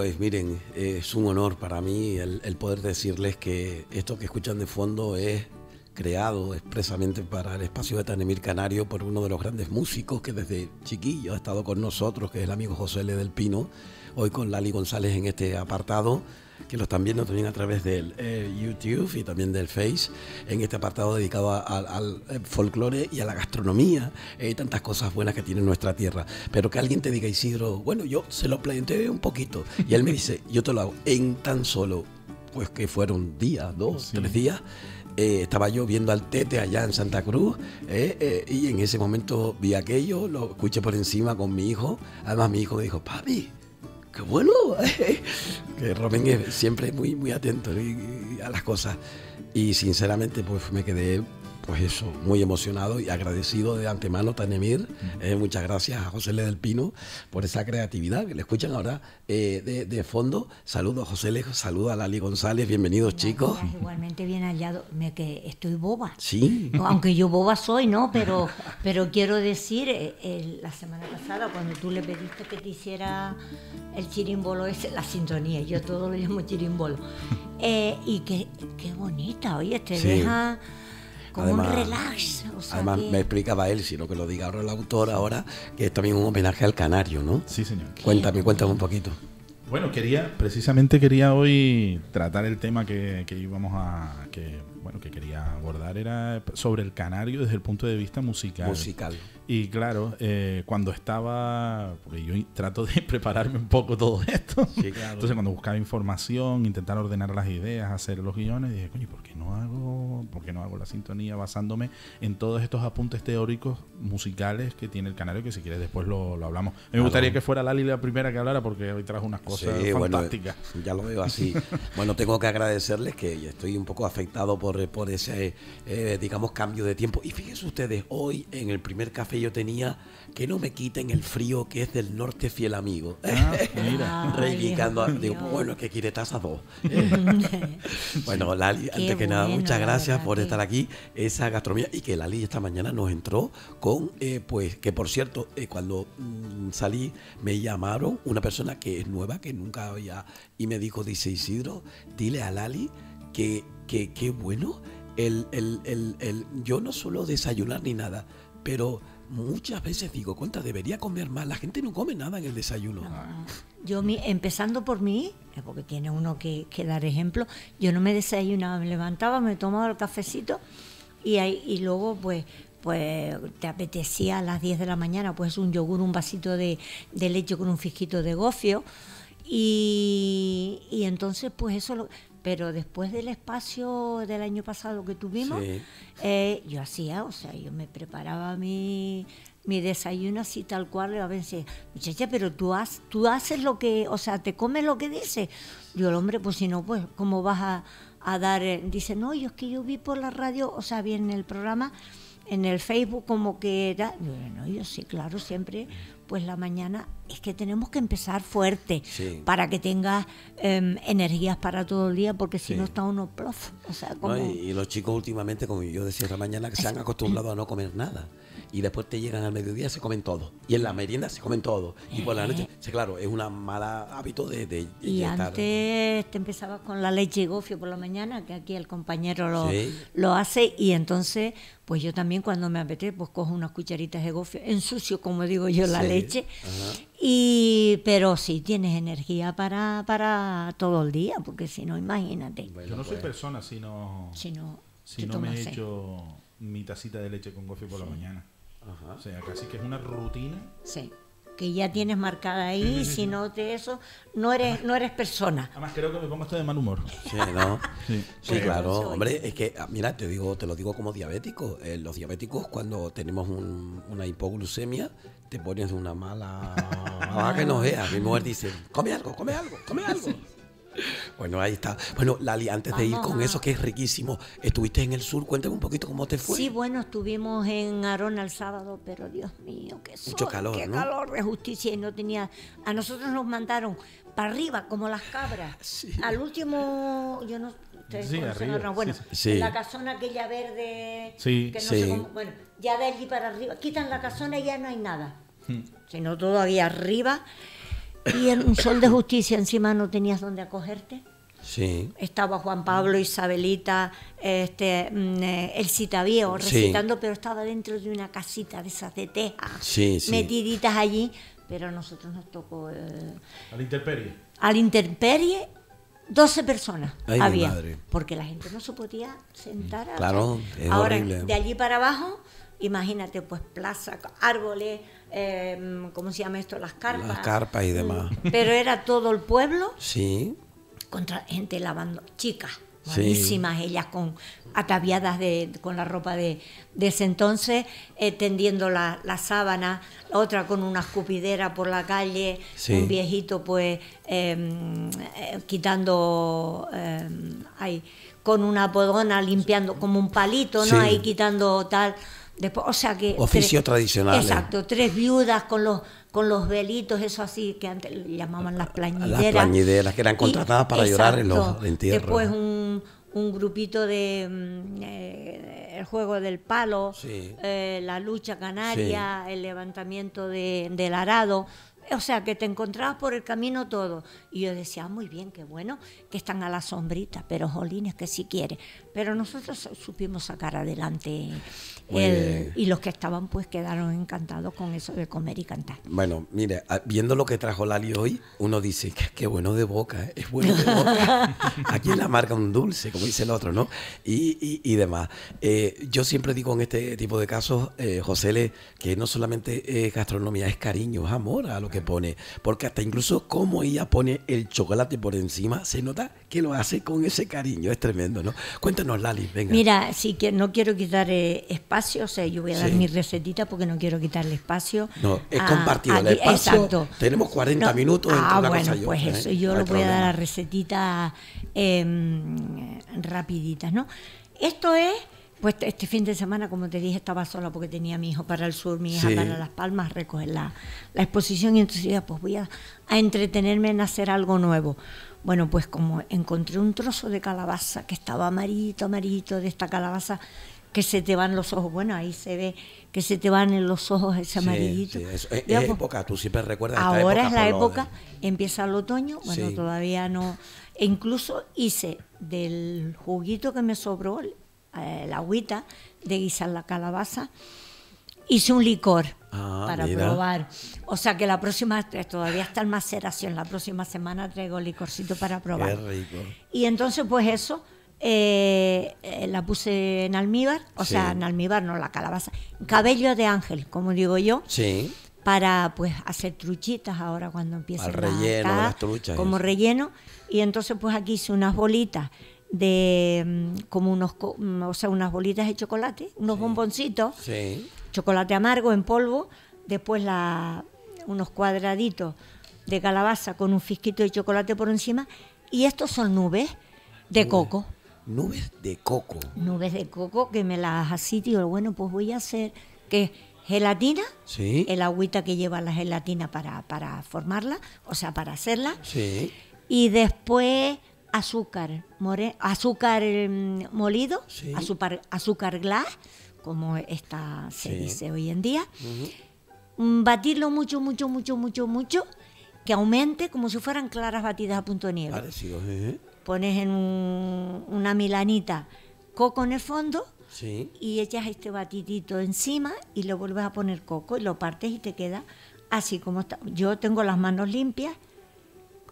pues miren, es un honor para mí el, poder decirles que esto que escuchan de fondo es creado expresamente para el espacio de Tanemir Canario por uno de los grandes músicos que desde chiquillo ha estado con nosotros, que es el amigo José L. del Pino, hoy con Lali González en este apartado que lo están viendo también a través del eh, YouTube y también del Face, en este apartado dedicado al eh, folclore y a la gastronomía y eh, tantas cosas buenas que tiene nuestra tierra. Pero que alguien te diga, Isidro, bueno, yo se lo planteé un poquito y él me dice, yo te lo hago en tan solo, pues que fueron días, dos, tres días. estaba yo viendo al Tete allá en Santa Cruz y en ese momento vi aquello, lo escuché por encima con mi hijo. Además mi hijo me dijo, papi, bueno. ¿eh? que es siempre muy, muy atento a las cosas. Y sinceramente, pues me quedé pues eso, muy emocionado y agradecido de antemano, Tanemir. Eh, muchas gracias a José Le del Pino por esa creatividad que le escuchan ahora eh, de, fondo. Saludos, José Lejos, saludos a Lali González, bienvenidos, chicos. Igualmente bien hallado, me que estoy boba. Sí. Aunque yo boba soy, ¿no? Pero, pero quiero decir, eh, la semana pasada, cuando tú le pediste que te hiciera el chirimbolo, es la sintonía, yo todo lo llamo chirimbolo. y qué, bonita, oye, te deja como además, un relax. además, me explicaba él, sino que lo diga ahora el autor, ahora, que es también un homenaje al canario, ¿no? Sí, señor. Cuéntame, cuéntame un poquito. Bueno, quería, precisamente quería hoy tratar el tema que, íbamos a bueno, que quería abordar era sobre el canario desde el punto de vista musical. Y claro, eh, cuando estaba, porque yo trato de prepararme un poco todo esto, entonces cuando buscaba información, intentar ordenar las ideas, hacer los guiones, dije, coño, ¿por qué no hago, por no hago la sintonía basándome en todos estos apuntes teóricos musicales que tiene el canario, que si quieres después lo, hablamos. Me gustaría que fuera Lali la primera que hablara porque hoy trajo unas cosas fantásticas. ya lo veo así. bueno, tengo que agradecerles que estoy un poco afectado por por, ese, eh, digamos, cambio de tiempo. Y fíjense ustedes, hoy en el primer café yo tenía que no me quiten el frío que es del norte fiel amigo. Ah, Reivindicando, digo, bueno, es que quiere tazas dos. Eh, bueno, Lali, antes que nada, muchas gracias por estar aquí, esa gastronomía, y que Lali esta mañana nos entró con, eh, pues, que por cierto, cuando mm, salí me llamaron una persona que es nueva, que nunca había, y me dijo, dice Isidro, dile a Lali que que, bueno, el, yo no suelo desayunar ni nada, pero muchas veces digo, cuenta, debería comer más. La gente no come nada en el desayuno. Ah. Yo, empezando por mí, eh, porque tiene uno que, dar ejemplo, yo no me desayunaba, me levantaba, me tomaba el cafecito y, luego, pues, pues te apetecía a las 10 de la mañana, pues un yogur, un vasito de, leche con un fisquito de gofio. Y, y entonces, pues eso lo pero después del espacio del año pasado que tuvimos, eh, yo hacía, o sea, yo me preparaba mi, mi desayuno así tal cual, le a veces, muchacha, pero tú, has, tú haces lo que, o sea, te comes lo que dices. Yo, el hombre, pues si no, pues, ¿cómo vas a, dar? Eh, dice, no, yo es que yo vi por la radio, o sea, vi en el programa en el Facebook como que era. Yo, no yo sí, claro, siempre pues la mañana es que tenemos que empezar fuerte para que tenga em, energías para todo el día, porque si no está uno prof. y, los chicos últimamente, como yo decía esta mañana, que se han acostumbrado a no comer nada y después te llegan al mediodía, se comen todo. Y en la merienda se comen todo. Y por la eh. noche, claro, es una mala hábito de, de, Y antes te empezabas con la leche y gofio por la mañana, que aquí el compañero lo, hace, y entonces, pues yo también cuando me apetece, pues cojo unas cucharitas de gofio, ensucio, como digo yo, la leche. Y, pero sí tienes energía para, para todo el día, porque si no, imagínate. yo no soy pues. persona si no, si me he hecho mi tacita de leche con gofio por la mañana. O sea, casi que es una rutina. Sí que ya tienes marcada ahí, si no te eso, no eres, no eres persona. Además creo que me pongo hasta de mal humor. Sí, claro. Hombre, es que, ah, mira, te digo, te lo digo como diabético. Eh, los diabéticos cuando tenemos una hipoglucemia, te pones una mala... mala que Mi mujer dice, come algo, come algo, come algo. Bueno, ahí está. Bueno, Lali, antes de ir con eso que es riquísimo, estuviste en el sur, cuéntame un poquito cómo te fue. Sí, bueno, estuvimos en Arona el sábado, pero Dios mío, qué sol, Mucho calor, qué calor de justicia y no tenía. A nosotros nos mandaron para arriba como las cabras. Al último, yo no. Sí, bueno, la casona aquella verde, bueno, ya de allí para arriba, quitan la casona y ya no hay nada, hmm. sino todavía arriba y en un sol de justicia encima no tenías donde acogerte. Sí. Estaba Juan Pablo, Isabelita, este, mm, eh, el Citavío recitando, pero estaba dentro de una casita de esas de teja, metiditas allí, pero a nosotros nos tocó... Eh, al interperie. Al interperie, 12 personas Ay, había, madre. porque la gente no se podía sentar. Claro, Ahora, de allí para abajo, imagínate, pues plaza, árboles, Em, ¿cómo se llama esto? Las carpas. Las carpas y demás. Mm. Pero era todo el pueblo. Sí. Contra gente lavando, chicas, buenísimas ellas con ataviadas de, con la ropa de, de ese entonces, eh, tendiendo la, sábana, otra con una escupidera por la calle, un viejito pues em, eh, quitando, em, ahí, con una podona limpiando, como un palito, ¿no? Ahí quitando tal o sea que oficios tradicionales. Exacto, tres viudas con los con los velitos, eso así que antes llamaban las plañideras. Las plañideras que eran contratadas para llorar en los entierros. Después un, un grupito de mm, eh, el juego del palo, eh, la lucha canaria, el levantamiento de, del arado, o sea, que te encontrabas por el camino todo. Y yo decía, ah, muy bien, qué bueno, que están a la sombrita, pero jolines, que si quiere. Pero nosotros supimos sacar adelante y los que estaban pues quedaron encantados con eso de comer y cantar. Bueno, mire, ah, viendo lo que trajo Lali hoy, uno dice, qué bueno de boca, ¿eh? es bueno de boca. Aquí la marca un dulce, como dice el otro, ¿no? Y, demás. Eh, yo siempre digo en este tipo de casos, eh, José, que no solamente es gastronomía, es cariño, es amor a lo que pone, porque hasta incluso como ella pone el chocolate por encima, se nota que lo hace con ese cariño, es tremendo, ¿no? Cuéntanos, Lali, Mira, si que no quiero quitar eh, espacio, o sea, yo voy a dar mi recetita porque no quiero quitarle espacio. No, es compartido, el espacio, exacto. tenemos 40 minutos ah, una pues ¿eh? eso, yo lo voy a dar la recetita em, rapiditas, ¿no? Esto es pues este fin de semana, como te dije, estaba sola porque tenía a mi hijo para el sur, mi hija para Las Palmas, recoger la, exposición y entonces ya pues voy a, entretenerme en hacer algo nuevo. Bueno, pues como encontré un trozo de calabaza que estaba amarito, amarito, de esta calabaza que se te van los ojos. Bueno, ahí se ve que se te van en los ojos ese amarillito. Sí, Es, pues, época, tú siempre recuerdas. Ahora es la época, empieza el otoño, bueno, todavía no... E incluso hice del juguito que me sobró, eh, la agüita, de guisar la calabaza, hice un licor ah, para probar. O sea que la próxima, eh, todavía está en maceración, la próxima semana traigo licorcito para probar. Y entonces pues eso, eh, la puse en almíbar, o sea, en almíbar, no la calabaza, cabello de ángel, como digo yo. Sí. Para pues hacer truchitas ahora cuando empieza la como relleno. Y entonces pues aquí hice unas bolitas de mm, como unos mm, o sea, unas bolitas de chocolate, unos bomboncitos, chocolate amargo en polvo, después la, unos cuadraditos de calabaza con un fisquito de chocolate por encima y estos son nubes de coco. Nubes de coco. Nubes de coco que me las así, digo bueno, pues voy a hacer que gelatina, el agüita que lleva la gelatina para, para formarla, o sea, para hacerla. Y después azúcar, more, azúcar em, molido, azúcar, azúcar como esta se dice hoy en día. Mm, batirlo mucho, mucho, mucho, mucho, mucho, que aumente como si fueran claras batidas a punto de nieve. Pones en una milanita coco en el fondo sí. y echas este batidito encima y lo vuelves a poner coco y lo partes y te queda así como está. Yo tengo las manos limpias,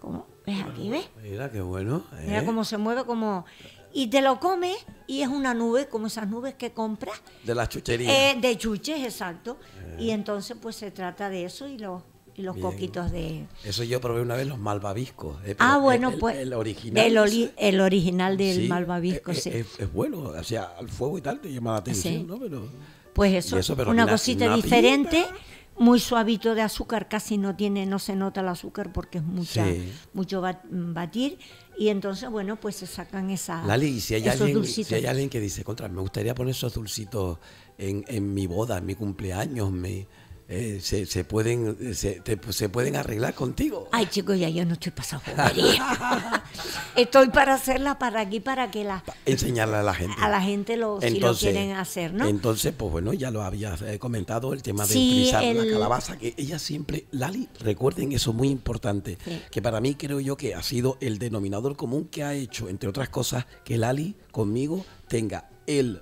como pues ¿Ves Mira, qué bueno. Mira ¿eh? cómo se mueve, como... Y te lo comes y es una nube, como esas nubes que compras. De las chucherías. Eh, de chuches, exacto. Eh. Y entonces pues se trata de eso y los, los coquitos de... Eso yo probé una vez los malvaviscos. ah, bueno, pues... El original. El, original del malvavisco, sí. Es, bueno, o sea, al fuego y tal te llama la atención, ¿no? Pero... Pues eso, una cosita diferente muy suavito de azúcar, casi no tiene, no se nota el azúcar porque es mucha, mucho mm, batir. Y entonces, bueno, pues se sacan esa, Lali, y si hay alguien, Si hay alguien que dice, contra, me gustaría poner esos dulcitos en, en mi boda, en mi cumpleaños, mi... Eh, se, pueden, eh, pues, se, pueden arreglar contigo. Ay, chicos, ya yo no estoy pasando estoy para hacerla para aquí, para que la... enseñarla a la gente. A la gente lo, si lo quieren hacer, ¿no? Entonces, pues bueno, ya lo había eh, comentado, el tema de utilizar la calabaza, que ella siempre... Lali, recuerden eso muy importante, que para mí creo yo que ha sido el denominador común que ha hecho, entre otras cosas, que Lali conmigo tenga el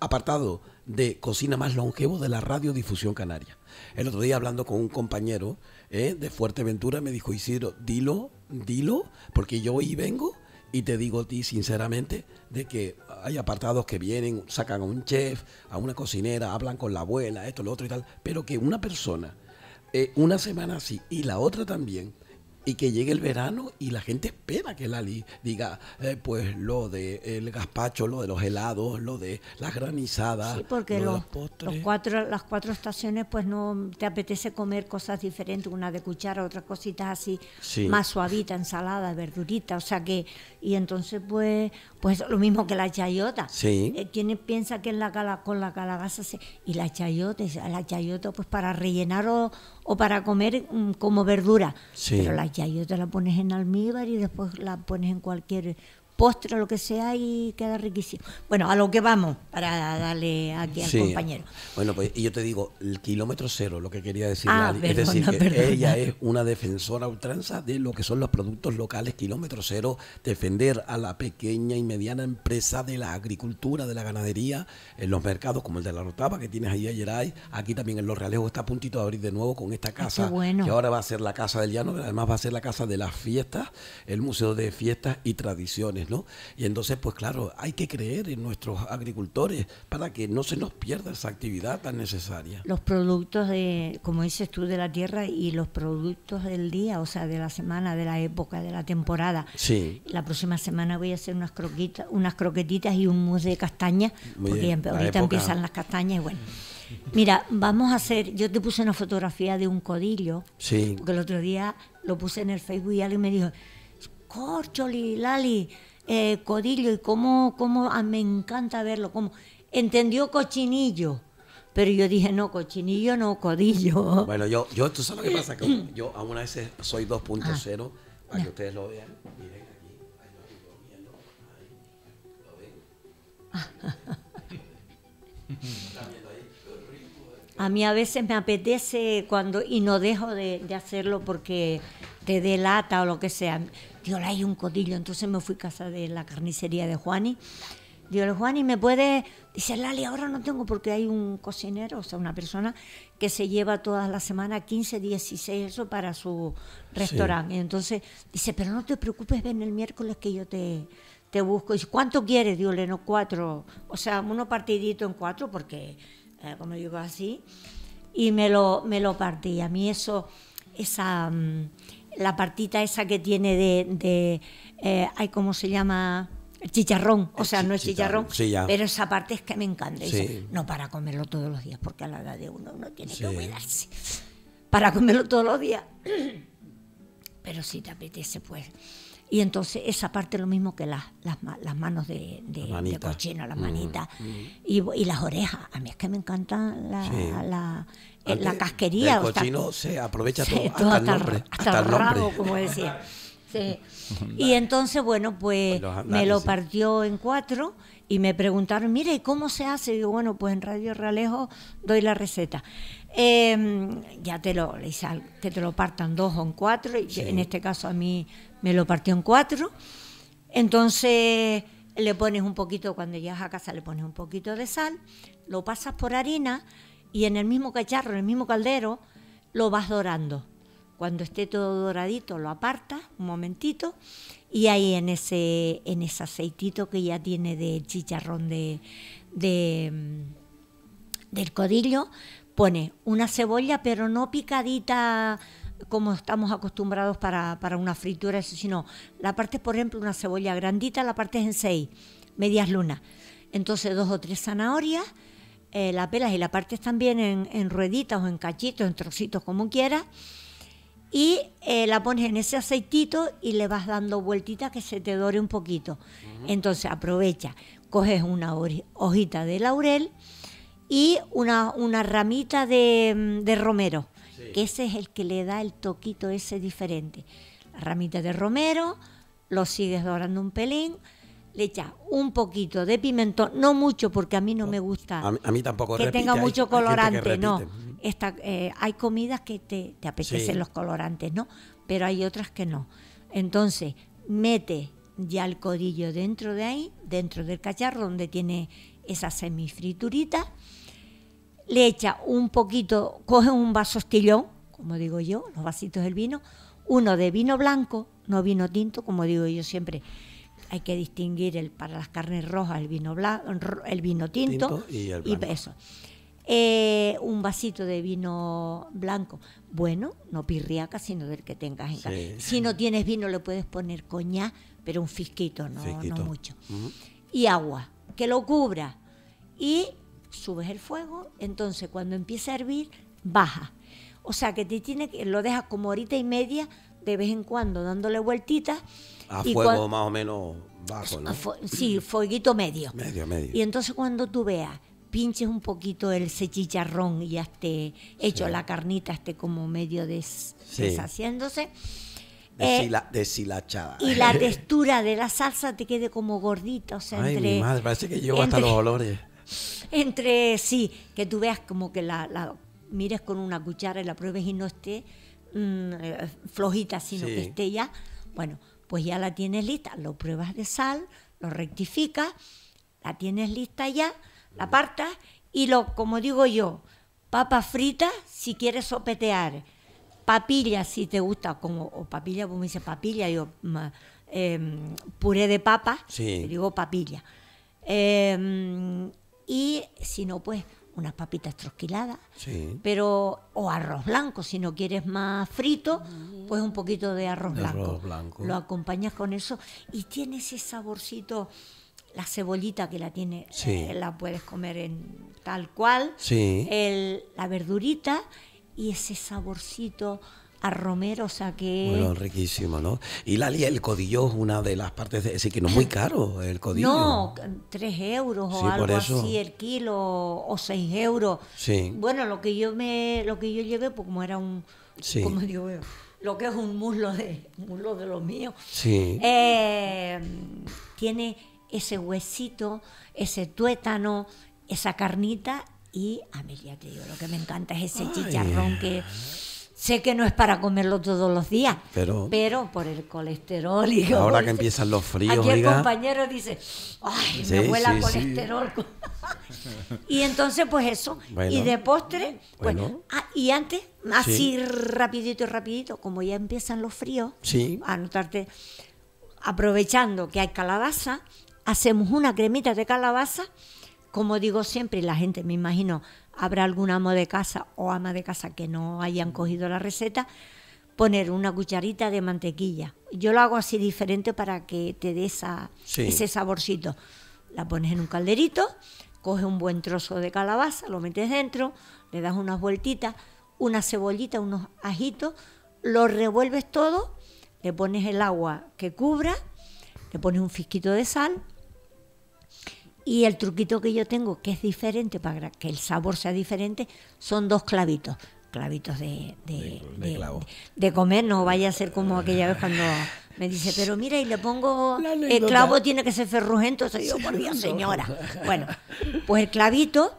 apartado de cocina más longevo de la radiodifusión canaria. El otro día hablando con un compañero ¿eh? de Fuerteventura me dijo, Isidro, dilo, dilo, porque yo hoy vengo y te digo a ti sinceramente de que hay apartados que vienen, sacan a un chef, a una cocinera, hablan con la abuela, esto, lo otro y tal, pero que una persona, eh, una semana así y la otra también, y que llegue el verano y la gente espera que Lali diga, eh, pues lo de el gazpacho, lo de los helados, lo de las granizadas. Sí, porque los, los, cuatro, las cuatro estaciones, pues no te apetece comer cosas diferentes, una de cuchara, otras cositas así, más suavita, ensalada, verdurita, o sea que, y entonces pues, pues lo mismo que la chayota. Sí. Eh, ¿Quién piensa que en la con la calabaza se, y la chayota, la chayota pues para rellenar o o para comer mm, como verdura. Pero las yayos te las pones en almíbar y después la pones en cualquier postre, lo que sea, y queda riquísimo. Bueno, a lo que vamos, para darle aquí al compañero. Bueno, pues y yo te digo, el kilómetro cero, lo que quería decir, ah, es decir, que ella es una defensora ultranza de lo que son los productos locales, kilómetro cero, defender a la pequeña y mediana empresa de la agricultura, de la ganadería, en los mercados como el de la Rotapa que tienes ahí ayer, ahí, aquí también en Los Realejos está a puntito de abrir de nuevo con esta ah, casa, que ahora va a ser la Casa del Llano, además va a ser la Casa de las Fiestas, el Museo de Fiestas y Tradiciones. Y entonces, pues claro, hay que creer en nuestros agricultores para que no se nos pierda esa actividad tan necesaria. Los productos de, como dices tú, de la tierra y los productos del día, o sea, de la semana, de la época, de la temporada. Sí. La próxima semana voy a hacer unas unas croquetitas y un mousse de castaña, porque ahorita empiezan las castañas bueno. Mira, vamos a hacer, yo te puse una fotografía de un codillo, sí. porque el otro día lo puse en el Facebook y alguien me dijo, Corcholi, Lali, eh, codillo y cómo, cómo ah, me encanta verlo, cómo entendió Cochinillo. Pero yo dije, no, cochinillo no, codillo. Bueno, yo, yo tú sabes lo que pasa, que yo a veces soy 2.0, ah. para que ustedes lo vean. Miren aquí, ahí lo, ven. A mí a veces me apetece cuando, y no dejo de hacerlo porque te delata o lo que sea. Digo, hay un codillo. Entonces me fui a casa de la carnicería de Juani. Digo, Juani, ¿me puede...? Dice, Lali, ahora no tengo porque hay un cocinero, o sea, una persona que se lleva todas la semana 15, 16, eso para su restaurante. Entonces dice, pero no te preocupes, ven el miércoles que yo te, te busco. Dice, ¿cuánto quieres? Digo, no, cuatro. O sea, uno partidito en cuatro porque, eh, como digo así, y me lo, me lo partí. A mí eso, esa, mm, la partita esa que tiene de, de eh, ay, ¿cómo se llama? El chicharrón, o sea, no es chicharrón, pero esa parte es que me encanta. no para comerlo todos los días, porque a la edad de uno uno tiene que cuidarse. Para comerlo todos los días. Pero si te apetece, pues y entonces esa parte es lo mismo que las, las, manos de, de, la cochino, las mm, manitas mm. Y, las orejas. A mí es que me encanta la, eh, casquería. El cochino se aprovecha todo, hasta, el como decía. Y entonces, bueno, pues, pues me lo partió en cuatro y me preguntaron, mire, cómo se hace? Y digo, bueno, pues en Radio Realejo doy la receta. Em, ya te lo, que te lo partan dos o en cuatro, y en este caso a mí me lo partió en cuatro. Entonces le pones un poquito, cuando llegas a casa le pones un poquito de sal, lo pasas por harina y en el mismo cacharro, en el mismo caldero, lo vas dorando. Cuando esté todo doradito lo apartas un momentito y ahí en ese, en ese aceitito que ya tiene de chicharrón de, del codillo, pone una cebolla pero no picadita como estamos acostumbrados para, una fritura, sino la parte, por ejemplo, una cebolla grandita, la parte es en seis, medias lunas. Entonces dos o tres zanahorias, eh, la pelas y la partes también en, rueditas o en cachitos, en trocitos, como quieras. Y eh, la pones en ese aceitito y le vas dando vueltitas que se te dore un poquito. Entonces aprovecha, coges una hojita de laurel y una, ramita de mm, romero ese es el que le da el toquito ese diferente. La ramita de romero, lo sigues dorando un pelín, le echas un poquito de pimentón, no mucho porque a mí no me gusta. A mí, tampoco. Que tenga mucho colorante, no. Eh, hay comidas que te, apetecen los colorantes, ¿no? Pero hay otras que no. Entonces, mete ya el codillo dentro de ahí, dentro del cacharro donde tiene esa semifriturita le echa un poquito, coge un vaso estillón, como digo yo, los vasitos del vino, uno de vino blanco, no vino tinto, como digo yo siempre. Hay que distinguir el, para las carnes rojas el vino, blanco, el vino tinto, y, el eso. Eh, un vasito de vino blanco. Bueno, no pirriaca, sino del que tengas en casa. Si no tienes vino, le puedes poner coña pero un fisquito, no, mucho. Y agua, que lo cubra. Y subes el fuego, entonces cuando empieza a hervir, baja. O sea que te tiene que, lo dejas como horita y media de vez en cuando dándole vueltitas. A fuego más o menos bajo, ¿no? sí, fueguito medio. Medio, medio. Y entonces cuando tú veas, pinches un poquito el cechicharrón y ya esté hecho la carnita, esté como medio des, deshaciéndose. Eh, deshilachada. Y la textura de la salsa te quede como gordita, madre, parece que llevo hasta los olores entre sí, que tú veas como que la, mires con una cuchara y la pruebes y no esté mm, eh, flojita, sino que esté ya, bueno, pues ya la tienes lista, lo pruebas de sal, lo rectificas, la tienes lista ya, la apartas y lo, como digo yo, papa frita si quieres sopetear, papilla si te gusta, como o papilla, como dice papilla, yo em, puré de papa, digo papilla. Em, y si no, pues unas papitas trosquiladas, sí. pero o arroz blanco, si no quieres más frito, pues un poquito de arroz, blanco. blanco. Lo acompañas con eso y tiene ese saborcito la cebollita que la tiene, eh, la puedes comer en tal cual, sí. la verdurita y ese saborcito a Romero saqué. Bueno, riquísimo, ¿no? Y Lali, el codillo es una de las partes, de, decir, que no es muy caro el codillo. No, 3 euros o algo así el kilo o seis euros. Sí. Bueno, lo que yo me, lo que yo llevé, pues como era un, sí. como veo, lo que es un muslo de, muslo de Sí. Eh, tiene ese huesito, ese tuétano, esa carnita y a mí ya te digo, lo que me encanta es ese chicharrón que Sé que no es para comerlo todos los días, pero, por el colesterol. Y ahora que empiezan los fríos. Aquí el compañero dice, ay, me huele colesterol. y entonces, pues eso. y de postre, bueno. Ah, y antes, así rapidito y rapidito, como ya empiezan los fríos, a notarte, aprovechando que hay calabaza, hacemos una cremita de calabaza, como digo siempre, y la gente me imagino habrá algún amo de casa o ama de casa que no hayan cogido la receta, poner una cucharita de mantequilla. Yo lo hago así diferente para que te dé ese saborcito. La pones en un calderito, coges un buen trozo de calabaza, lo metes dentro, le das unas vueltitas, una cebollita, unos ajitos, lo revuelves todo, le pones el agua que cubra, le pones un fisquito de sal, y el truquito que yo tengo, que es diferente para que el sabor sea diferente, son dos clavitos. Clavitos de, de, comer, no vaya a ser como aquella vez cuando me dice, pero mira, y le pongo, el clavo tiene que ser ferrugento, soy yo, por Dios, señora. Bueno, pues el clavito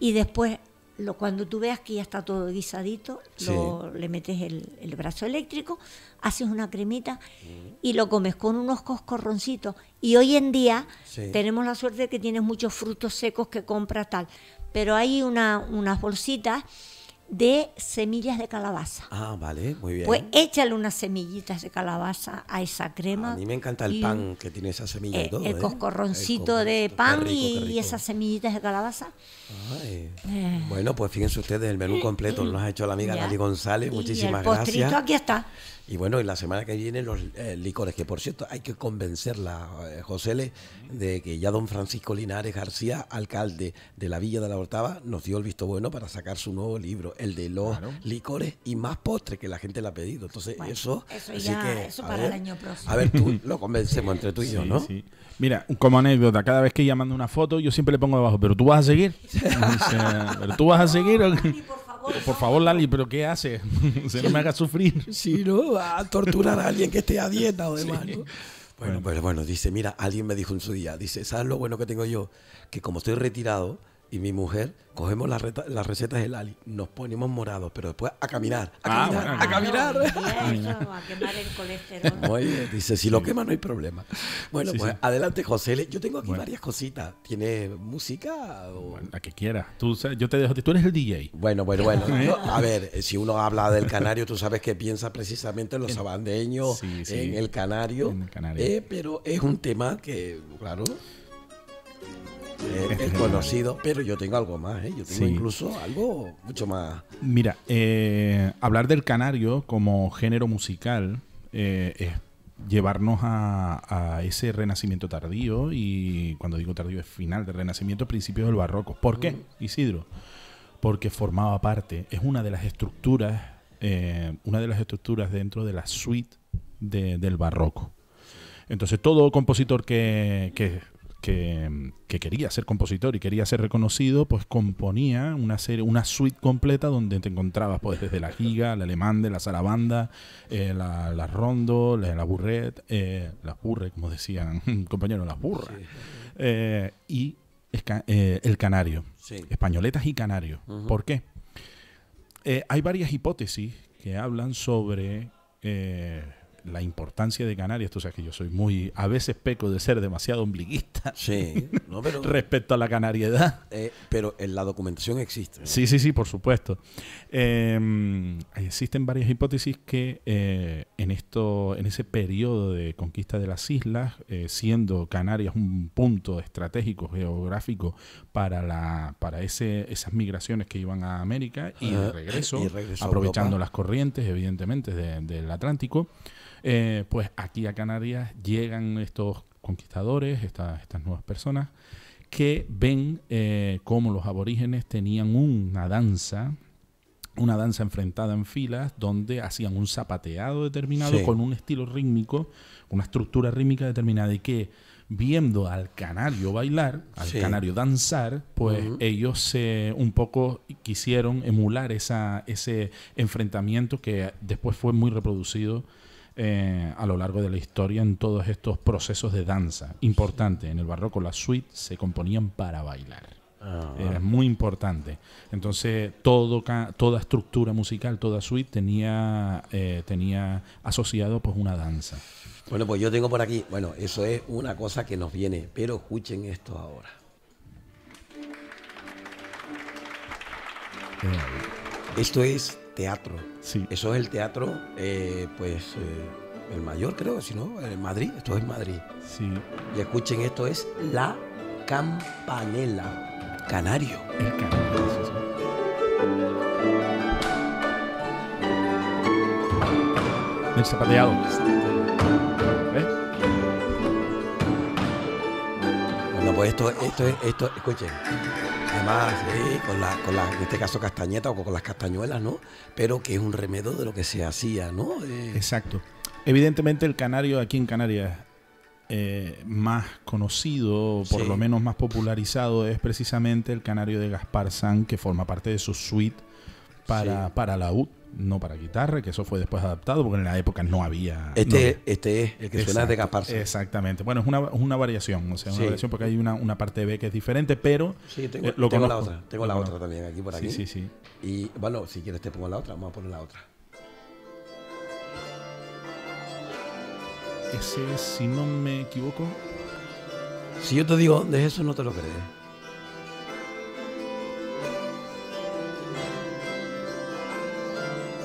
y después lo, cuando tú veas que ya está todo guisadito, lo, le metes el, brazo eléctrico, haces una cremita y lo comes con unos coscorroncitos. Y hoy en día tenemos la suerte de que tienes muchos frutos secos que compras tal, pero hay una, unas bolsitas de semillas de calabaza. Ah, vale, muy bien. Pues échale unas semillitas de calabaza a esa crema. A mí me encanta el pan que tiene esas semillas eh, El ¿eh? coscorroncito de pan y, esas semillitas de calabaza. Eh. Bueno, pues fíjense ustedes, el menú completo nos ha hecho la amiga Nali González. Muchísimas y el Postrito, aquí está. Y bueno, y la semana que viene los eh, licores, que por cierto hay que convencerla, eh, José de que ya don Francisco Linares García, alcalde de la Villa de la Hortava, nos dio el visto bueno para sacar su nuevo libro, el de los licores y más postres que la gente le ha pedido. Entonces, eso, para el año próximo. A ver, tú lo convencemos entre tú y yo, ¿no? Mira, como anécdota, cada vez que ella manda una foto, yo siempre le pongo debajo, pero tú vas a seguir. pero tú vas a seguir. Por favor, Lali, ¿pero qué hace? Se no me haga sufrir. Sí, ¿no? a torturar a alguien que esté a dieta o demás, Bueno, pero bueno, dice, mira, alguien me dijo en su día, dice, ¿sabes lo bueno que tengo yo? Que como estoy retirado, y mi mujer cogemos las, recetas del Ali, nos ponemos morados, pero después a caminar, a ah, caminar, a caminar. a quemar el colesterol. Oye, dice, si lo quema no hay problema. Bueno, pues adelante, José. Yo tengo aquí varias cositas. tiene música? la que quiera Tú, yo te dejo, tú eres el DJ. Bueno, bueno, bueno. a ver, eh, si uno habla del canario, tú sabes que piensa precisamente los sabandeños, en, el canario. En el canario. Eh, pero es un tema que, claro. Eh, es conocido, pero yo tengo algo más, ¿eh? yo tengo incluso algo mucho más. Mira, eh, hablar del canario como género musical eh, es llevarnos a, ese renacimiento tardío y cuando digo tardío es final del renacimiento, principios del barroco. ¿Por qué, Isidro? Porque formaba parte, es una de las estructuras, una de las estructuras dentro de la suite del barroco. Entonces todo compositor que, que que, quería ser compositor y quería ser reconocido, pues componía una serie, una suite completa donde te encontrabas pues desde la giga, la alemande, la Sarabanda eh, la, rondo, la, burret, eh, la burre, como decían compañeros, las burras, eh, y el canario, españoletas y canario. ¿Por qué? hay varias hipótesis que hablan sobre la importancia de Canarias, o sabes que yo soy muy, a veces peco de ser demasiado ombliguista respecto a la canariedad. Eh, pero en la documentación existe. Sí, sí, sí, por supuesto. Em, existen varias hipótesis que eh, en, esto, en ese periodo de conquista de las islas, eh, siendo Canarias un punto estratégico geográfico para, la, para esas migraciones que iban a América y de ah, regreso, aprovechando las corrientes, evidentemente, del Atlántico, eh, pues aquí a Canarias llegan estos conquistadores, estas nuevas personas, que ven eh, cómo los aborígenes tenían una danza, una danza enfrentada en filas, donde hacían un zapateado determinado con un estilo rítmico, una estructura rítmica determinada y que viendo al canario bailar, al canario danzar, pues ellos se un poco quisieron emular ese enfrentamiento que después fue muy reproducido eh, a lo largo de la historia en todos estos procesos de danza. Importante, en el barroco las suites se componían para bailar. Ah. muy importante. Entonces, toda estructura musical, toda suite tenía, eh, tenía asociado pues una danza. Bueno, pues yo tengo por aquí, bueno, eso es una cosa que nos viene, pero escuchen esto ahora. Eh, esto es teatro. Sí. Eso es el teatro, eh, pues, eh, el mayor, creo, si no, en eh, Madrid. Esto es Madrid. Sí. Y escuchen, esto es La Campanela. Canario. El canario. Sí, sí. El Bueno, pues esto, esto, esto, esto escuchen además eh, con, las con en este caso castañeta o con las castañuelas, ¿no? Pero que es un remedio de lo que se hacía, ¿no? Eh, Exacto. Evidentemente el canario aquí en Canarias eh, más conocido, por lo menos más popularizado, es precisamente el canario de Gaspar San, que forma parte de su suite para, la U, no para guitarra, que eso fue después adaptado porque en la época no había. Este, este es el que suena de Exactamente. Bueno, es una, variación, o sea, una variación porque hay una, parte B que es diferente, pero. Sí, eh, tengo, la otra. Tengo la otra también aquí por aquí. Sí, sí, sí. Y bueno, si quieres te pongo la otra, vamos a poner la otra. Ese es, si no me equivoco. Si yo te digo de eso, no te lo crees.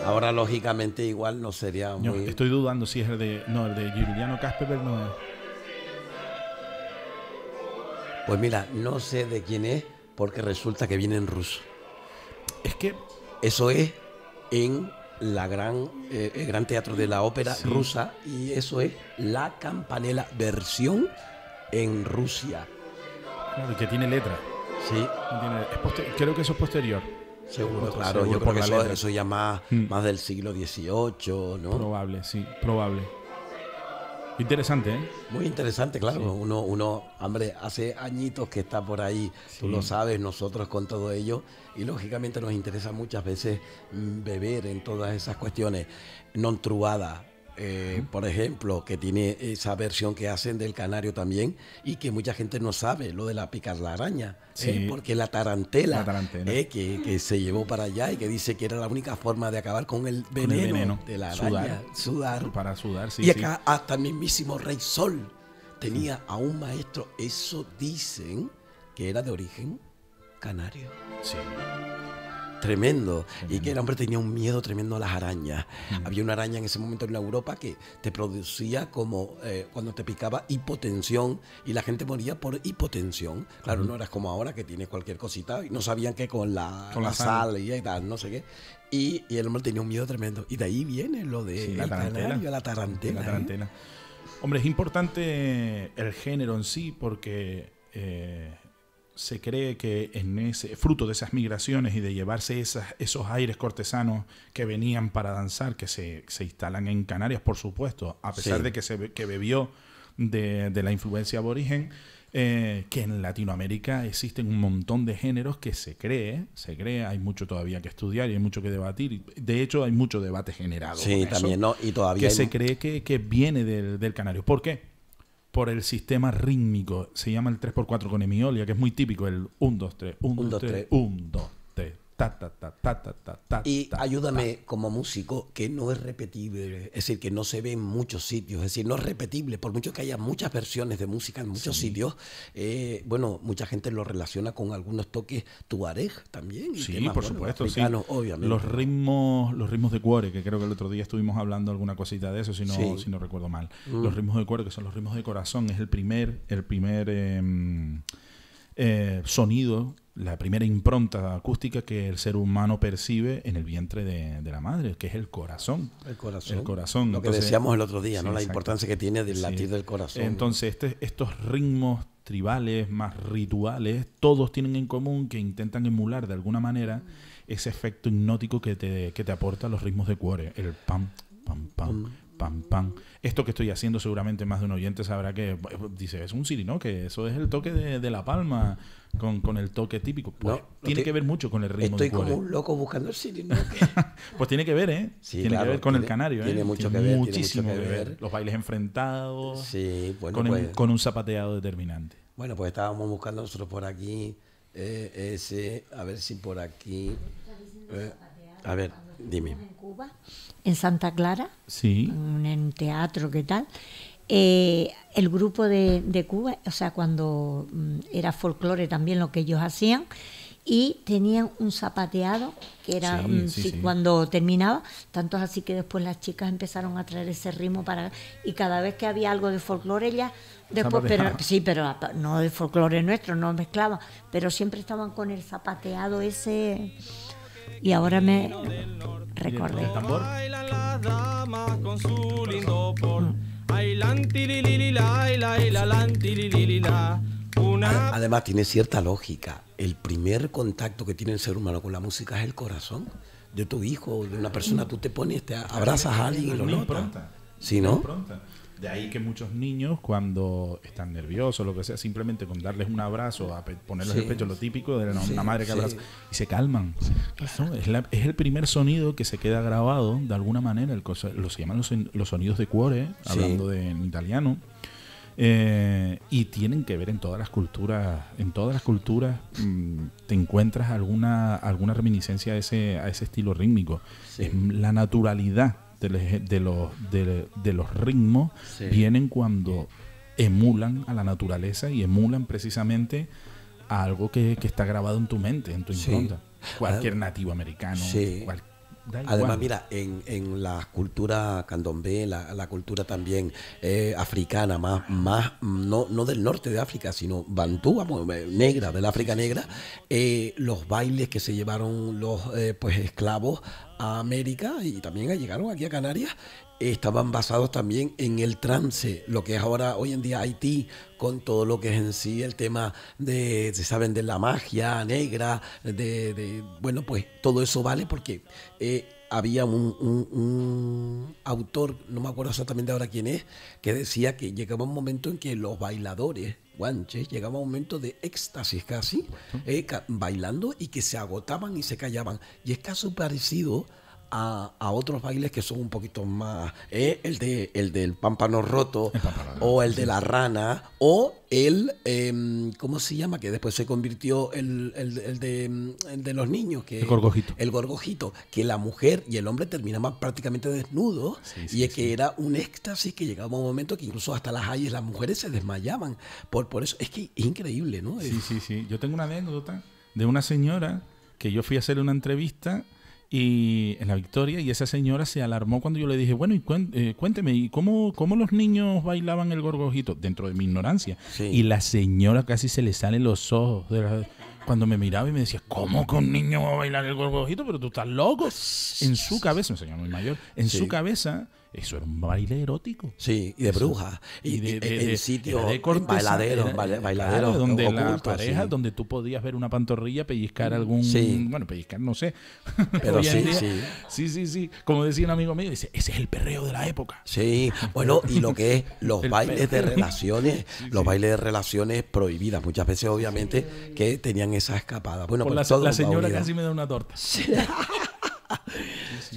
Ahora, lógicamente, igual no sería estoy dudando si es el de... No, el de Giuliano Casper no Pues mira, no sé de quién es porque resulta que viene en ruso. Es que... Eso es en la gran, eh, el gran teatro de la ópera rusa y eso es La Campanela, versión en Rusia. Claro, que tiene letra. Sí. creo que eso es posterior. Seguro, pues claro, yo creo que eso, ya hmm. más, del siglo XVIII, ¿no? Probable, sí, probable. Interesante, ¿eh? Muy interesante, claro. Uno, uno, hombre, hace añitos que está por ahí, tú lo sabes, nosotros con todo ello, y lógicamente nos interesa muchas veces mm, beber en todas esas cuestiones non truadas, eh, por ejemplo, que tiene esa versión que hacen del canario también y que mucha gente no sabe, lo de la picar la araña, ¿eh? porque la tarantela, ¿eh? que, se llevó para allá y que dice que era la única forma de acabar con el veneno, de la araña, sudar. Para sudar, Y acá hasta el mismísimo Rey Sol tenía a un maestro, eso dicen que era de origen canario. Tremendo. Y que el hombre tenía un miedo tremendo a las arañas. Había una araña en ese momento en Europa que te producía como eh, cuando te picaba hipotensión y la gente moría por hipotensión. Claro, no eras como ahora que tienes cualquier cosita y no sabían que con la, sal y, tal, no sé qué. Y, el hombre tenía un miedo tremendo. Y de ahí viene lo de la, tarantela. la, ¿eh? tarantela. Hombre, es importante el género en sí porque eh, se cree que en ese fruto de esas migraciones y de llevarse esas, esos aires cortesanos que venían para danzar, que se, instalan en Canarias, por supuesto, a pesar de que se bebió de, la influencia aborigen, eh, que en Latinoamérica existen un montón de géneros que se cree, se cree, hay mucho todavía que estudiar y hay mucho que debatir. De hecho, hay mucho debate generado. Sí, también, ¿no? Y todavía. Que se cree que, viene del, del canario. ¿Por qué? por el sistema rítmico. Se llama el 3x4 con hemiolia, que es muy típico, el 1, 2, 3, 1, 2, 3, 1, 2, y ayúdame como músico, que no es repetible, es decir, que no se ve en muchos sitios, es decir, no es repetible, por mucho que haya muchas versiones de música en muchos sitios, eh, bueno, mucha gente lo relaciona con algunos toques tuareg también. sí, por supuesto, sí. Los ritmos, los ritmos de cuore, que creo que el otro día estuvimos hablando alguna cosita de eso, si no, si no recuerdo mal. Mm. Los ritmos de cuore, que son los ritmos de corazón, es el primer, el primer... Em, eh, sonido, la primera impronta acústica que el ser humano percibe en el vientre de, la madre, que es el corazón. El corazón. El corazón. Lo que decíamos el otro día, ¿no? La importancia que tiene del latido del corazón. Entonces, este, estos ritmos tribales, más rituales, todos tienen en común que intentan emular de alguna manera ese efecto hipnótico que te, que te aporta los ritmos de cuore, el pam, pam, pam. Mm pam, pam. Esto que estoy haciendo seguramente más de un oyente sabrá que eh, dice, es un sirinoque Que eso es el toque de, La Palma con, el toque típico. Pues, tiene que ver mucho con el ritmo. Estoy como un loco buscando el sirinoque pues tiene que ver, ¿eh? tiene que ver con el canario, ¿eh? Tiene mucho que ver. Muchísimo que, ver. Los bailes enfrentados. Pues. con, un zapateado determinante. Bueno, pues estábamos buscando nosotros por aquí eh, ese, a ver si por aquí... Eh, a ver, dime en Santa Clara, en, un teatro, ¿qué tal? Eh, el grupo de, Cuba, o sea, cuando mm, era folclore también lo que ellos hacían, y tenían un zapateado que era mm, cuando terminaba, tanto así que después las chicas empezaron a traer ese ritmo para y cada vez que había algo de folclore ellas después pero sí, pero no de folclore nuestro, no mezclaban, pero siempre estaban con el zapateado ese y ahora me recordé. Además tiene cierta lógica. El primer contacto que tiene el ser humano con la música es el corazón de tu hijo, de una persona. Tú te pones, te abrazas a alguien y lo notas. ¿Sí, no? De ahí que muchos niños, cuando están nerviosos, lo que sea, simplemente con darles un abrazo, a ponerles el pecho, lo típico de la, madre que abraza, y se calman. Es, el primer sonido que se queda grabado, de alguna manera, el se llaman los, sonidos de cuore, hablando en italiano. Eh, y tienen que ver en todas las culturas, en todas las culturas mm, te encuentras alguna, alguna reminiscencia a ese, a ese estilo rítmico. Es la naturalidad de, los, de, los ritmos vienen cuando emulan a la naturaleza y emulan precisamente a algo que, está grabado en tu mente, en tu impronta. Ah, cualquier nativo americano, cualquier Además, mira, en, en la cultura candombe, la, cultura también eh, africana, más, ah. más no, no del norte de África, sino Bantúa, eh, negra, del África negra, eh, los bailes que se llevaron los pues esclavos a América y también llegaron aquí a Canarias, estaban basados también en el trance, lo que es ahora hoy en día Haití, con todo lo que es en sí el tema de, se saben, de la magia negra, de, bueno, pues todo eso vale porque eh, había un, autor, no me acuerdo exactamente ahora quién es, que decía que llegaba un momento en que los bailadores, guanches, llegaba un momento de éxtasis casi, eh, bailando y que se agotaban y se callaban. Y es caso parecido a, otros bailes que son un poquito más. Eh, el, de, el del pámpano roto, o el de la rana, o el. Em, ¿Cómo se llama? Que después se convirtió el, de, los niños. Que, el gorgojito. El gorgojito. Que la mujer y el hombre terminaban prácticamente desnudos. y es que era un éxtasis que llegaba un momento que incluso hasta las ayes las mujeres se desmayaban. Por, por eso. Es que es increíble, ¿no? Sí, sí, sí. Yo tengo una anécdota de una señora que yo fui a hacer una entrevista y en la Victoria y esa señora se alarmó cuando yo le dije, bueno, y eh, cuénteme, cómo, cómo los niños bailaban el gorgojito? Dentro de mi ignorancia. Y la señora casi se le salen los ojos cuando me miraba y me decía, ¿cómo que un niño va a bailar el gorgojito? Pero tú estás loco. En su cabeza, un señor muy mayor, en su cabeza eso era un baile erótico. Sí, y de brujas. Y, de, de, sitios bailaderos, bailaderos. donde la pareja, donde tú podías ver una pantorrilla, pellizcar mm, algún... Bueno, pellizcar, no sé. Pero sí, sí. Sí, sí, sí. Como decía un amigo mío, dice, ese es el perreo de la época. Sí, bueno, y lo que es los bailes de relaciones, los bailes de relaciones prohibidas. Muchas veces, obviamente, que tenían esa escapada. Bueno, pues la, señora casi me da una torta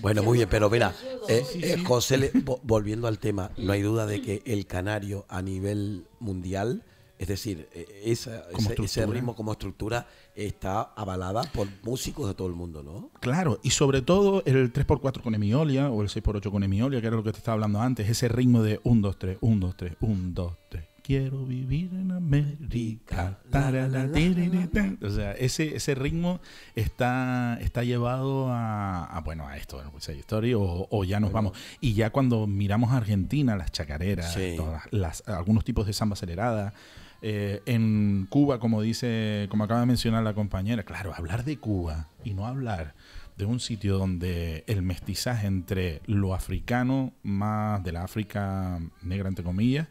bueno, muy bien, pero mira, eh, eh José, volviendo al tema, no hay duda de que el canario a nivel mundial, es decir, e, esa, ese, ese, ritmo como estructura está avalada por músicos de todo el mundo, ¿no? Claro, y sobre todo el 3x4 con Emiolia o el 6x8 con Emiolia, que era lo que te estaba hablando antes, ese ritmo de 1, 2, 3, 1, 2, 3, 1, 2, 3 quiero vivir en América. O sea, ese, ese ritmo está, está llevado a, bueno, a esto, historia o, ya nos vamos. Y ya cuando miramos a Argentina, las chacareras, algunos tipos de samba acelerada, eh, en Cuba, como dice, como acaba de mencionar la compañera, claro, hablar de Cuba y no hablar de un sitio donde el mestizaje entre lo africano, más de la África negra, entre comillas,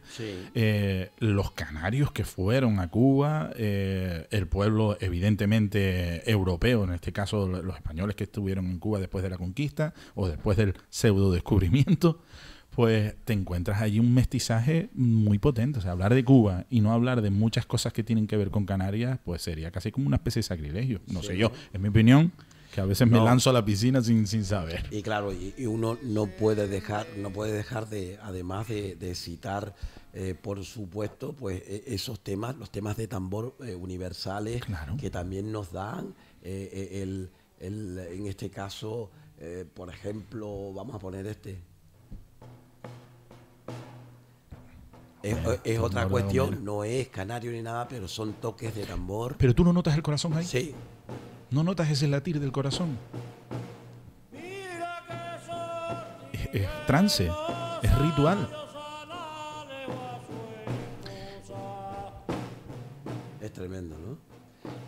eh, los canarios que fueron a Cuba, eh, el pueblo evidentemente europeo, en este caso los españoles que estuvieron en Cuba después de la conquista o después del pseudo descubrimiento, pues te encuentras allí un mestizaje muy potente. O sea, hablar de Cuba y no hablar de muchas cosas que tienen que ver con Canarias, pues sería casi como una especie de sacrilegio. No sé yo, en mi opinión. Que a veces me lanzo a la piscina sin, sin saber. Y claro, y, uno no puede dejar, no puede dejar de, además de, citar, eh, por supuesto, pues e, esos temas, los temas de tambor eh, universales que también nos dan eh, en este caso, por ejemplo, vamos a poner este. Es, es, otra cuestión, no es canario ni nada, pero son toques de tambor. ¿Pero tú no notas el corazón ahí? Sí, ¿No notas ese latir del corazón? Es, trance, es ritual. Es tremendo, ¿no?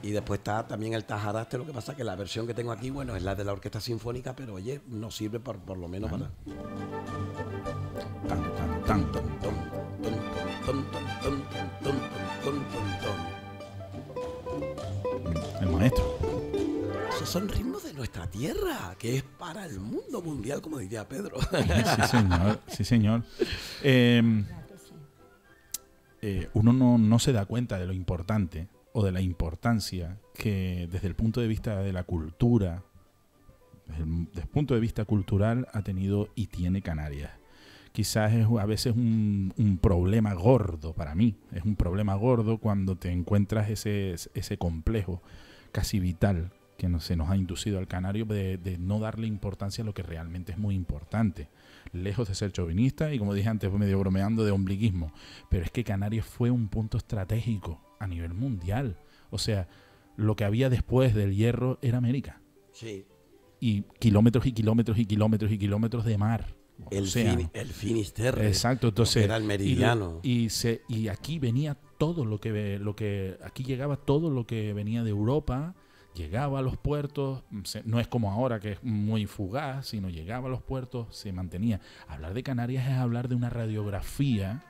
Y después está también el Tajadaste, lo que pasa es que la versión que tengo aquí, bueno, es la de la Orquesta Sinfónica, pero oye, nos sirve por, lo menos para... son ritmos de nuestra tierra, que es para el mundo mundial, como diría Pedro. Sí, señor. Em, eh, uno no, se da cuenta de lo importante o de la importancia que desde el punto de vista de la cultura, desde el, punto de vista cultural, ha tenido y tiene Canarias quizás es a veces un, un, problema gordo para mí. Es un problema gordo cuando te encuentras ese, ese complejo casi vital que no, se nos ha inducido al canario de, no darle importancia a lo que realmente es muy importante. Lejos de ser chauvinista... y como dije antes, medio bromeando de ombliguismo. Pero es que Canarias fue un punto estratégico a nivel mundial. O sea, lo que había después del hierro era América. Sí. Y kilómetros y kilómetros y kilómetros y kilómetros de mar. El, o el Finisterre. Exacto, entonces. Era el meridiano. Y, se, y aquí venía todo lo que, lo que. Aquí llegaba todo lo que venía de Europa llegaba a los puertos, mm, no es como ahora que es muy fugaz, sino llegaba a los puertos, se mantenía. Hablar de Canarias es hablar de una radiografía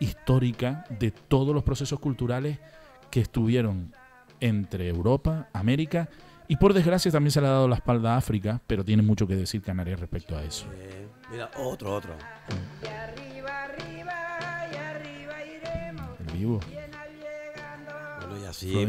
histórica de todos los procesos culturales que estuvieron entre Europa, América y por desgracia también se le ha dado la espalda a África, pero tiene mucho que decir Canarias respecto a eso. mira, otro, otro. arriba, arriba, El vivo y así.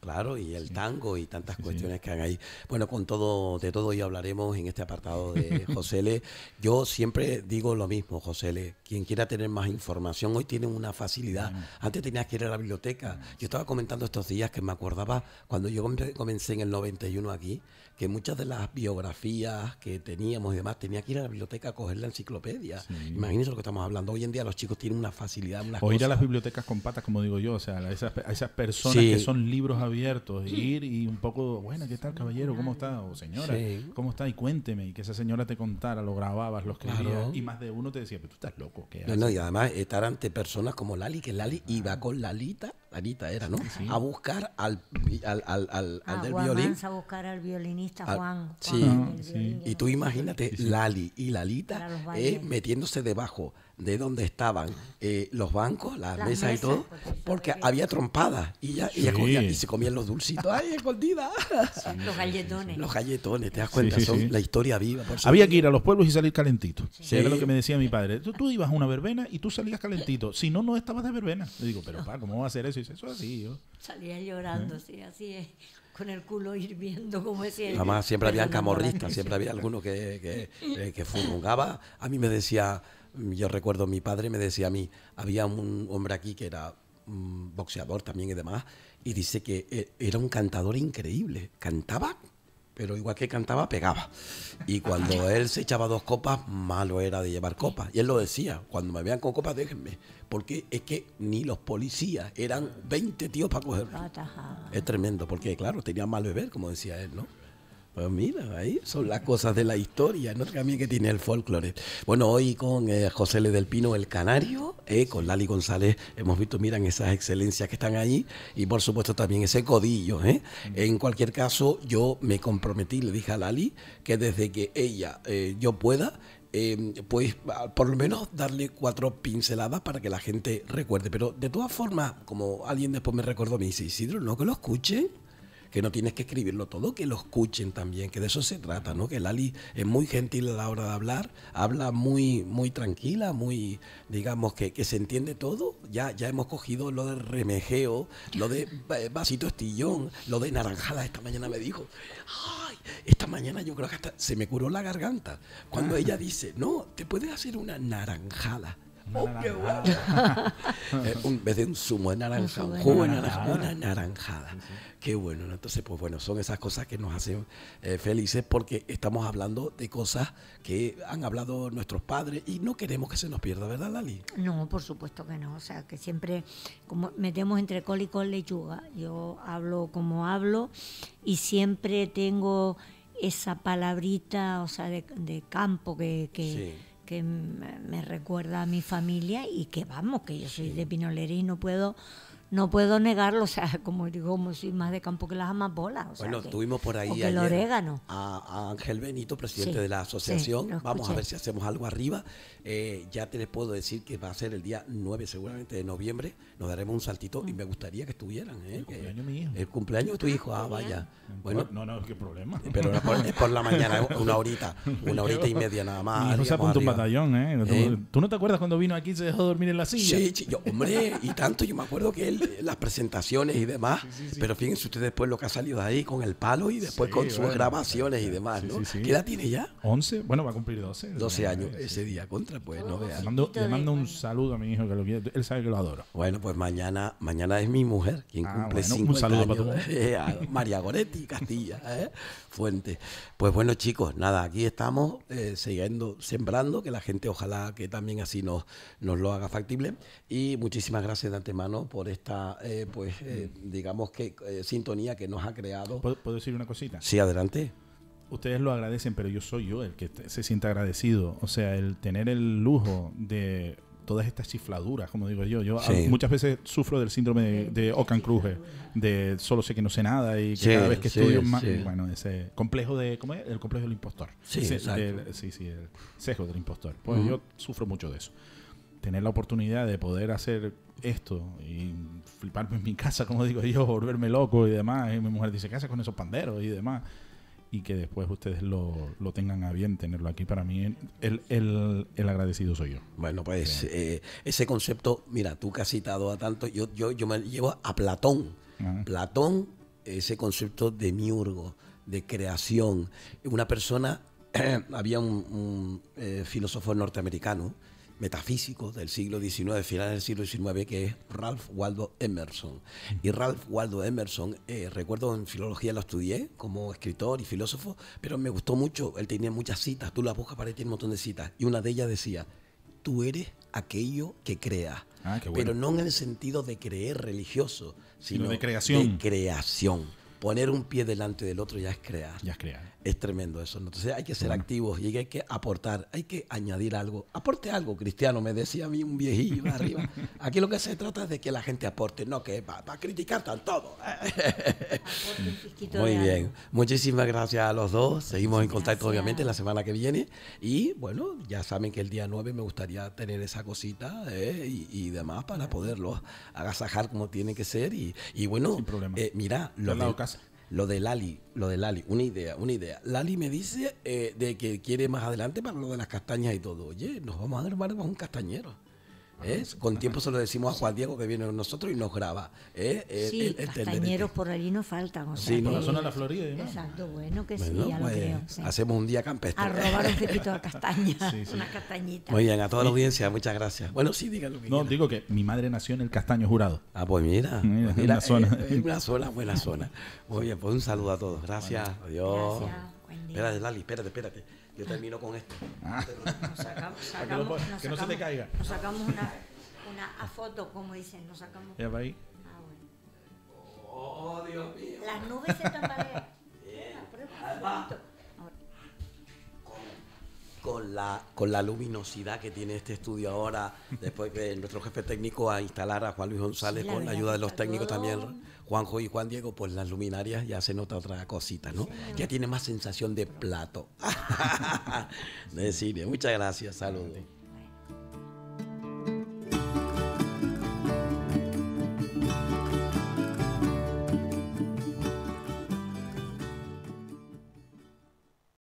claro, y el tango y tantas cuestiones que hay ahí. Bueno, con todo, de todo ya hablaremos en este apartado de José L. Yo siempre digo lo mismo, José L. Quien quiera tener más información, hoy tienen una facilidad. Antes tenía que ir a la biblioteca. Yo estaba comentando estos días que me acordaba cuando yo comencé en el 91 aquí que muchas de las biografías que teníamos y demás tenía que ir a la biblioteca a coger la enciclopedia. imagínese Imagínense lo que estamos hablando. Hoy en día los chicos tienen una facilidad. Unas o ir a las bibliotecas con patas, como digo yo, o sea, a esas, esas personas que son libros abiertos, ir y un poco, bueno, ¿qué tal, caballero? ¿Cómo está? O señora, ¿cómo está? Y cuénteme, y que esa señora te contara, lo grababas, lo escribías, y más de uno te decía, pero tú estás loco, ¿qué y además estar ante personas como Lali, que Lali iba ah. con Lalita Anita era, ¿no? A buscar al, al, al, al, al del violín. a buscar al violinista Juan. sí. sí. y tú imagínate Lali y Lalita eh, metiéndose debajo de donde estaban eh, los bancos, las, mesas, y todo, porque había trompadas y ya, y, se comían los dulcitos, ay, escondida. los galletones. Los galletones, te das cuenta, son la historia viva. había que ir a los pueblos y salir calentito. Era lo que me decía mi padre. Tú, ibas a una verbena y tú salías calentito. Si no, no estabas de verbena. Le digo, pero pa, ¿cómo va a hacer eso? dice, eso así. Salía llorando, ¿Eh? sí, así es con el culo hirviendo, como decía. Además, siempre había camorristas, siempre había alguno que, que, eh, A mí me decía, yo recuerdo, mi padre me decía a mí, había un hombre aquí que era mm, boxeador también y demás, y dice que eh, era un cantador increíble, cantaba pero igual que cantaba, pegaba. Y cuando él se echaba dos copas, malo era de llevar copas. Y él lo decía, cuando me vean con copas, déjenme. Porque es que ni los policías, eran 20 tíos para cogerlo. Es tremendo, porque claro, tenía mal beber, como decía él, ¿no? Pues mira, ahí son las cosas de la historia, ¿no? También que tiene el folclore. Bueno, hoy con eh, José L. del Pino, el canario, eh, con Lali González, hemos visto, miran esas excelencias que están allí y por supuesto también ese codillo, ¿eh? Mm. En cualquier caso, yo me comprometí, le dije a Lali, que desde que ella, eh, yo pueda, em, pues por lo menos darle cuatro pinceladas para que la gente recuerde. Pero de todas formas, como alguien después me recordó, me dice Isidro, no que lo escuchen que no tienes que escribirlo todo, que lo escuchen también, que de eso se trata, ¿no? Que Lali es muy gentil a la hora de hablar, habla muy, muy tranquila, muy, digamos, que, se entiende todo. Ya, ya hemos cogido lo del remejeo, lo de vasito estillón, lo de naranjada. Esta mañana me dijo, ¡ay! Esta mañana yo creo que hasta se me curó la garganta. Cuando ah. ella dice, no, te puedes hacer una naranjada. Naranjada. en vez de un zumo de naranja, un, jugo de naranja, una naranjada. Qué bueno. Entonces, pues bueno, son esas cosas que nos hacen eh, felices porque estamos hablando de cosas que han hablado nuestros padres y no queremos que se nos pierda, ¿verdad, Lali? No, por supuesto que no. O sea, que siempre metemos entre col y col lechuga. Yo hablo como hablo y siempre tengo esa palabrita, o sea, de, campo que, que que me recuerda a mi familia y que vamos, que yo soy de Pinolera y no puedo no puedo negarlo, o sea, como digo, como más de campo que las amapolas. O bueno, por ahí ayer el orégano. A, Ángel Benito, presidente de la asociación. Vamos a ver si hacemos algo arriba. Eh, ya te les puedo decir que va a ser el día 9 seguramente de noviembre. Nos daremos un saltito y me gustaría que estuvieran. ¿eh? El cumpleaños cumpleaños de tu ah, hijo, ah, vaya. Bueno, no, no, qué problema. Pero es por, la mañana, una horita, una horita y media nada más. No se apuntó un batallón, ¿eh? ¿eh? ¿Tú no te acuerdas cuando vino aquí y se dejó dormir en la silla? Sí, yo, hombre, y tanto, yo me acuerdo que él eh, las presentaciones y demás, pero fíjense ustedes después lo que ha salido ahí con el palo y después con sus grabaciones y demás, ¿no? ¿Qué edad tiene ya? 11, bueno, va a cumplir 12. 12 años ese día contra, pues, no oh, Le mando, un saludo a mi hijo que él sabe que lo adoro. Bueno, pues mañana mañana es mi mujer quien ah, cumple cinco un saludo para todos. Eh, María Goretti Castilla, ¿eh? Fuente. Pues bueno, chicos, nada, aquí estamos eh, siguiendo sembrando que la gente ojalá que también así nos nos lo haga factible y muchísimas gracias de antemano por este eh, pues, eh, digamos que eh, sintonía que nos ha creado. ¿Puedo, decir una cosita? Sí, adelante. Ustedes lo agradecen, pero yo soy yo el que se sienta agradecido. O sea, el tener el lujo de todas estas chifladuras, como digo yo. Yo ah, muchas veces sufro del síndrome de, Ocan Cruje, de solo sé que no sé nada y cada vez que estudio más. Bueno, ese complejo de. ¿Cómo es? El complejo del impostor. Sí, sí, sí, el sesgo del impostor. Pues yo sufro mucho de eso. Tener la oportunidad de poder hacer esto y fliparme en mi casa, como digo yo, volverme loco y demás. Y mi mujer dice, ¿qué haces con esos panderos y demás? Y que después ustedes lo, tengan a bien tenerlo aquí. Para mí, el, agradecido soy yo. Bueno, pues eh, ese concepto, mira, tú que has citado a tanto, yo, yo, yo me llevo a Platón. Platón, ese concepto de miurgo, de creación. Una persona, había un, eh, filósofo norteamericano metafísico del siglo XIX, final del siglo XIX, que es Ralph Waldo Emerson. Mm. Y Ralph Waldo Emerson, eh, recuerdo en filología lo estudié como escritor y filósofo, pero me gustó mucho, él tenía muchas citas, tú la buscas para él, tiene un montón de citas, y una de ellas decía, tú eres aquello que creas. Ah, pero no en el sentido de creer religioso, sino, sino de creación. De creación poner un pie delante del otro ya es crear. Ya es crear. Es tremendo eso. Entonces hay que ser activos y hay que aportar, hay que añadir algo. Aporte algo, Cristiano, me decía a mí un viejillo arriba. Aquí lo que se trata es de que la gente aporte, no que va, a criticar tan todo. Muy bien. Muchísimas gracias a los dos. Seguimos en contacto, obviamente, la semana que viene. Y bueno, ya saben que el día 9 me gustaría tener esa cosita eh, y, demás para poderlo agasajar como tiene que ser. Y, y bueno, problema eh, mira, lo, lo de Lali, lo de Lali, una idea, una idea. Lali me dice eh, de que quiere más adelante para lo de las castañas y todo. Oye, nos vamos a dar armar un castañero. ¿Eh? Con tiempo se lo decimos a Juan Diego que viene con nosotros y nos graba. ¿eh? eh sí, el, por allí no faltan. O sea, sí, por la zona de la Florida. ¿no? Exacto, bueno que sí, ya lo pues, creo. Hacemos un día campestre. A robar un pepito de castaña, una Muy bien, a toda la audiencia, muchas gracias. Bueno, sí, díganlo. No, digo que mi madre nació en el Castaño Jurado. Ah, pues mira. mira, pues la eh, una zona. En una zona, buena zona. bien, pues un saludo a todos. Gracias. Adiós. Espérate, Lali, espérate, espérate. Yo termino con esto. Ah. que, no se te caiga. Nos sacamos una, foto, como dicen, nos sacamos. Ya va ahí. Ah, bueno. Oh, Dios mío. Las nubes se tambalean. con la, con la luminosidad que tiene este estudio ahora, después que nuestro jefe técnico a instalar a Juan Luis González con la ayuda de los técnicos también. Juanjo y Juan Diego, pues las luminarias ya se nota otra cosita, ¿no? Ya tiene más sensación de plato. Decirle, Muchas gracias, saludos.